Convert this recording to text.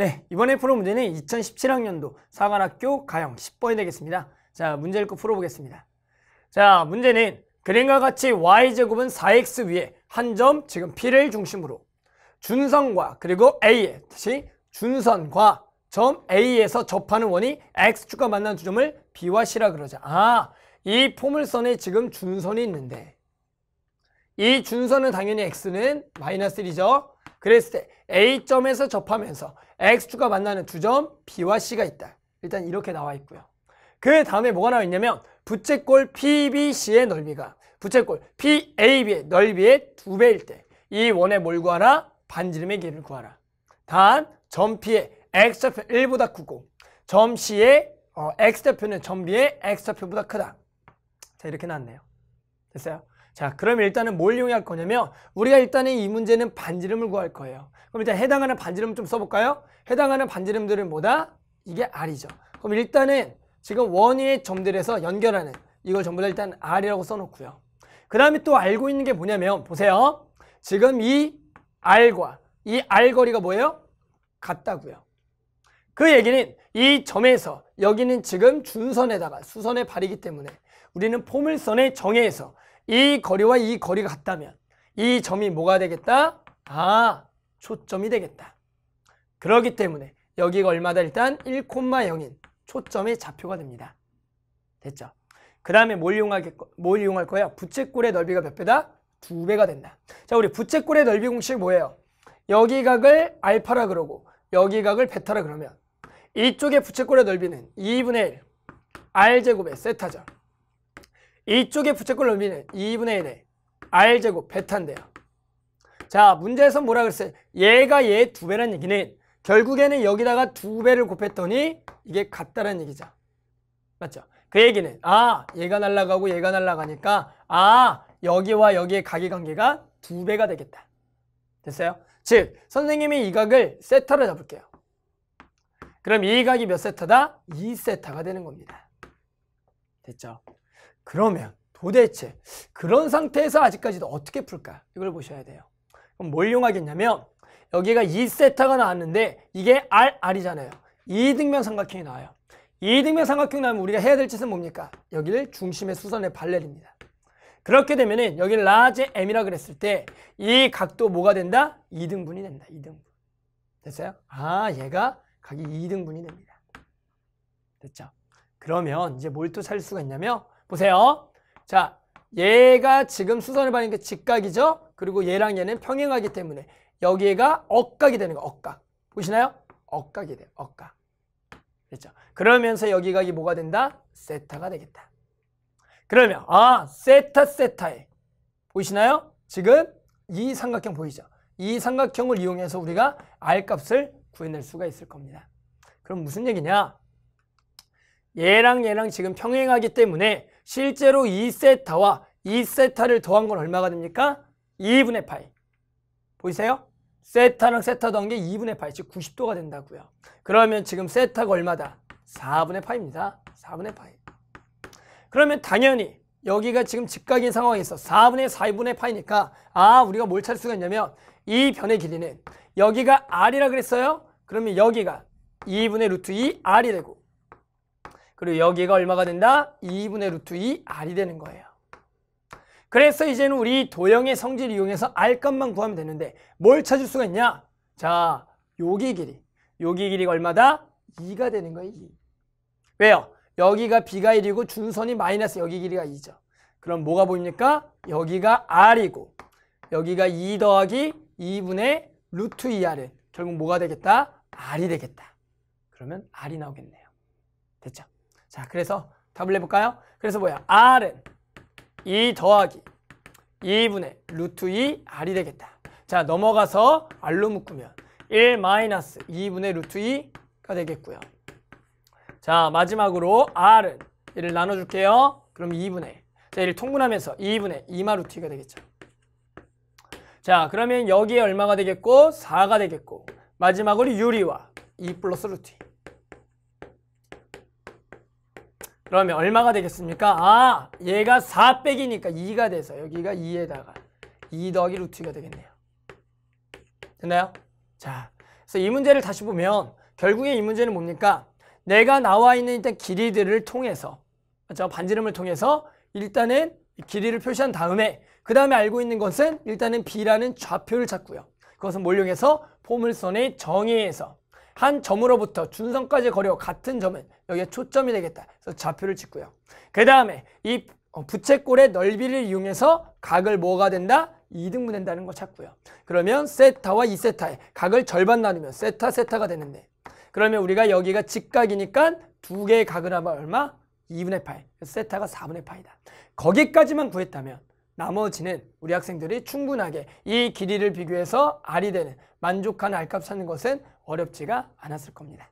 네, 이번에 풀어 문제는 2017학년도 사관학교 가형 10번이 되겠습니다. 자, 문제 를꼭 풀어보겠습니다. 자, 문제는 그림과 같이 y제곱은 4x 위에 한 점, 지금 P를 중심으로 준선과 그리고 A에 다시 준선과 점 A에서 접하는 원이 X축과 만난 두 점을 B와 C라 그러자. 아, 이 포물선에 지금 준선이 있는데 이 준선은 당연히 X는 마이너스 1이죠. 그랬을 때 A점에서 접하면서 X축과 만나는 두 점 B와 C가 있다. 일단 이렇게 나와 있고요. 그 다음에 뭐가 나와 있냐면 부채꼴 PBC의 넓이가 부채꼴 PAB의 넓이의 두배일 때 이 원의 몰 구하라? 반지름의 길을 구하라. 단, 점 P의 X좌표 1보다 크고 점 C의 어, X좌표는 점 B의 X좌표보다 크다. 자 이렇게 나왔네요. 됐어요? 자, 그럼 일단은 뭘 이용할 거냐면 우리가 일단은 이 문제는 반지름을 구할 거예요. 그럼 일단 해당하는 반지름 좀 써볼까요? 해당하는 반지름들은 뭐다? 이게 R이죠. 그럼 일단은 지금 원위의 점들에서 연결하는 이걸 전부 다 일단 R이라고 써놓고요. 그 다음에 또 알고 있는 게 뭐냐면 보세요. 지금 이 R과 이 R 거리가 뭐예요? 같다고요. 그 얘기는 이 점에서 여기는 지금 준선에다가 수선의 발이기 때문에 우리는 포물선의 정해에서 이 거리와 이 거리가 같다면 이 점이 뭐가 되겠다? 아, 초점이 되겠다. 그러기 때문에 여기가 얼마다 일단 1,0인 초점의 좌표가 됩니다. 됐죠? 그 다음에 뭘, 이용뭘 이용할 거야 부채꼴의 넓이가 몇 배다? 두 배가 된다. 자, 우리 부채꼴의 넓이 공식 뭐예요? 여기 각을 알파라 그러고 여기 각을 베타라 그러면 이쪽의 부채꼴의 넓이는 2분의 1 r제곱의 세타죠. 이쪽에 부채꼴 넓이는 2분의 1에 r제곱 베타인데요. 자 문제에서 뭐라 그랬어요? 얘가 얘 두 배란 얘기는 결국에는 여기다가 두 배를 곱했더니 이게 같다는 얘기죠. 맞죠? 그 얘기는 아 얘가 날라가고 얘가 날라가니까 아 여기와 여기의 가계관계가두 배가 되겠다. 됐어요? 즉 선생님이 이 각을 세타로 잡을게요. 그럼 이 각이 몇 세타다? 2세타가 되는 겁니다. 됐죠? 그러면 도대체 그런 상태에서 아직까지도 어떻게 풀까? 이걸 보셔야 돼요. 그럼 뭘 이용하겠냐면 여기가 2세타가 나왔는데 이게 R, R이잖아요. 2등면 삼각형이 나와요. 2등면 삼각형이 나오면 우리가 해야 될 짓은 뭡니까? 여기를 중심의 수선에 발레립니다. 그렇게 되면은 여기 라제 M이라 고 그랬을 때 이 각도 뭐가 된다? 2등분이 된다. 2등분. 됐어요? 아 얘가 각이 2등분이 됩니다. 됐죠? 그러면 이제 뭘 또 살 수가 있냐면 보세요. 자, 얘가 지금 수선을 받는 게 직각이죠. 그리고 얘랑 얘는 평행하기 때문에 여기가 억각이 되는 거, 억각. 보시나요? 억각이 돼요, 억각. 그렇죠? 그러면서 여기가 이 뭐가 된다? 세타가 되겠다. 그러면 아, 세타 세타에 보시나요 지금 이 삼각형 보이죠? 이 삼각형을 이용해서 우리가 R값을 구해낼 수가 있을 겁니다. 그럼 무슨 얘기냐? 얘랑 얘랑 지금 평행하기 때문에 실제로 2세타와 2세타를 더한 건 얼마가 됩니까? 2분의 파이. 보이세요? 세타랑 세타 더한 게 2분의 파이, 즉 90도가 된다고요. 그러면 지금 세타가 얼마다? 4분의 파입니다. 4분의 파이. 그러면 당연히 여기가 지금 직각인 상황에서 4분의 4분의 파이니까 아 우리가 뭘 찾을 수가 있냐면 이 변의 길이는 여기가 r이라 그랬어요? 그러면 여기가 2분의 루트 2r이 되고 그리고 여기가 얼마가 된다? 2분의 루트 2 R이 되는 거예요. 그래서 이제는 우리 도형의 성질 을 이용해서 R 값만 구하면 되는데 뭘 찾을 수가 있냐? 자, 여기 길이. 여기 길이가 얼마다? 2가 되는 거예요. 2. 왜요? 여기가 B가 1이고 준선이 마이너스 여기 길이가 2죠. 그럼 뭐가 보입니까? 여기가 R이고 여기가 2 더하기 2분의 루트 2R은 결국 뭐가 되겠다? R이 되겠다. 그러면 R이 나오겠네요. 됐죠? 자, 그래서 답을 해볼까요? 그래서 뭐야? R은 2 더하기 2분의 루트 2 R이 되겠다. 자, 넘어가서 R로 묶으면 1 마이너스 2분의 루트 2가 되겠고요. 자, 마지막으로 R은 1을 나눠줄게요. 그럼 2분의 자, 1를 통분하면서 2분의 2마 루트 2가 되겠죠. 자, 그러면 여기에 얼마가 되겠고 4가 되겠고 마지막으로 유리와 2 플러스 루트 2. 그러면 얼마가 되겠습니까? 아, 얘가 4 빼기니까 2가 돼서 여기가 2에다가 2 더하기 루트가 되겠네요. 됐나요? 자, 그래서 이 문제를 다시 보면 결국에 이 문제는 뭡니까? 내가 나와 있는 일단 길이들을 통해서 맞죠? 그렇죠? 반지름을 통해서 일단은 길이를 표시한 다음에 그 다음에 알고 있는 것은 일단은 B라는 좌표를 찾고요. 그것은 뭘 이용해서 포물선의 정의에서 한 점으로부터 준선까지 거리와 같은 점은 여기에 초점이 되겠다. 그래서 좌표를 찍고요. 그 다음에 이 어, 부채꼴의 넓이를 이용해서 각을 뭐가 된다? 이등분된다는거 찾고요. 그러면 세타와 이세타의 각을 절반 나누면 세타 세타가 되는데 그러면 우리가 여기가 직각이니까 두 개의 각을 하면 얼마? 2분의 8. 세타가 4분의 8이다. 거기까지만 구했다면 나머지는 우리 학생들이 충분하게 이 길이를 비교해서 알이 되는 만족한 알값 찾는 것은 어렵지가 않았을 겁니다.